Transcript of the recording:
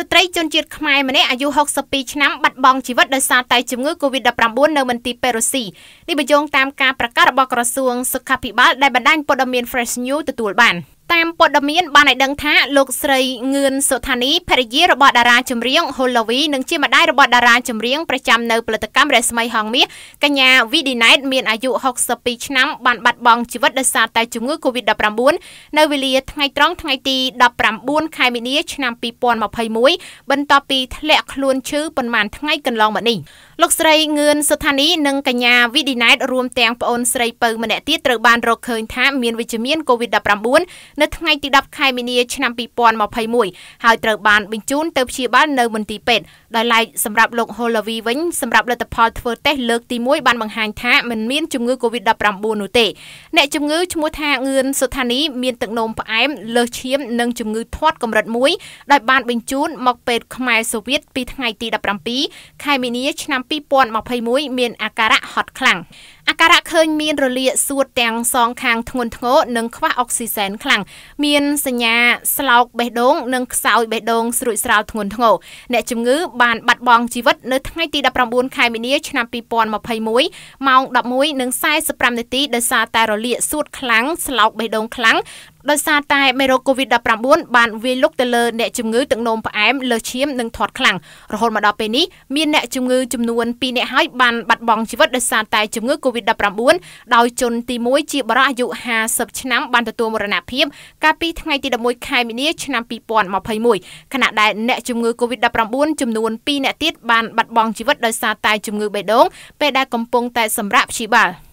ស្ត្រីជនជាតិខ្មែរម្នាក់អាយុ62ឆ្នាំបាត់បង់ជីវិតដោយសារតែជំងឺ Covid-19 នៅមន្ទីរពេទ្យរុស្ស៊ីនេះបញ្យងតាមការប្រកាសរបស់ក្រសួងសុខាភិបាលដែលបណ្ដាញព័ត៌មាន Fresh News ទទួលបាន។តាមព័ត៌មានបានឲ្យដឹងថាលោកស្រីងឿនសុថានីភរិយារបស់តារាចម្រៀងហូឡាវីនិងជាម្ដាយរបស់តារាចម្រៀងប្រចាំនៅផលិតកម្មរស្មីហងមាសកញ្ញាវីឌីណៃតមានអាយុ62ឆ្នាំបានបាត់បង់ជីវិតដោយសារតែជំងឺ Covid-19 នៅវេលាថ្ងៃត្រង់ថ្ងៃទី19ខែមីនាឆ្នាំ2021បន្ទាប់ពីធ្លាក់ខ្លួនឈឺប៉ុន្មានថ្ងៃកន្លងមកនេះលោកស្រីងឿនសុថានីនិងកញ្ញាវីឌីណៃតរួមទាំងប្អូនស្រីពៅម្នាក់ទៀតត្រូវបានរកឃើញថាមានវិជ្ជមាន Covid-19 នៅថ្ងៃទី10ខែមីនាឆ្នាំ2021ហើយត្រូវបាន បញ្ជូនទៅព្យាបាលនៅមន្ទីរពេទ្យដោយឡែកសម្រាប់លោក Holavi វិញសម្រាប់លទ្ធផលធ្វើតេស្តលើកទី1បានបង្ហាញថាមិនមានជំងឺ Covid-19 នោះទេអ្នកជំងឺឈ្មោះថាងឿនសុថានី មានទឹកនោមផ្អែមលើសឈាមនិងជំងឺធាត់កម្រិត1ដោយបានបញ្ជូន មក ពេទ្យខ្មែរសូវៀតពីថ្ងៃទី17ខែមីនា ឆ្នាំ2021មានអាការៈហត់ខ្លាំងអាការៈឃើញមានរលាកសួតទាំងសងខាងធ្ងន់ធ្ងរនិងខ្វះអុកស៊ីសែនខ្លាំងមានសញ្ញាស្លោកបេះដូងនិងខ្សោយបេះដូងស្រួចស្រាលធ្ងន់ធ្ងរអ្នកជំងឺបានបាត់បង់ជីវិតនៅថ្ងៃទី19ខែមីនាឆ្នាំ2021ម៉ោង11:45នាទីដោយសារតែរលាកសួតខ្លាំងស្លោកបេះដូងខ្លាំងដោយសារតែមេរោគ COVID-19 បានវាយលុកទៅលើអ្នកជំងឺទឹកនោមផ្អែមលើសឈាមនិងធាត់ខ្លាំងរហូតមកដល់ពេលនេះមានអ្នកជំងឺចំនួន2អ្នកហើយបានបាត់បង់ជីវិតដោយសារតែជំងឺ COVID-19 ដោយជនទី1ជាបរិអាយុ50ឆ្នាំបានទទួលមរណភាពកាលពីថ្ងៃទី11ខែមីនាឆ្នាំ2021ខណៈដែលអ្នកជំងឺ COVID-19 ចំនួន2អ្នកទៀតបានបាត់បង់ជីវិតដោយសារតែជំងឺបេះដូងពេលដែលកំពុង តែសម្រាប់ព្យាបាល។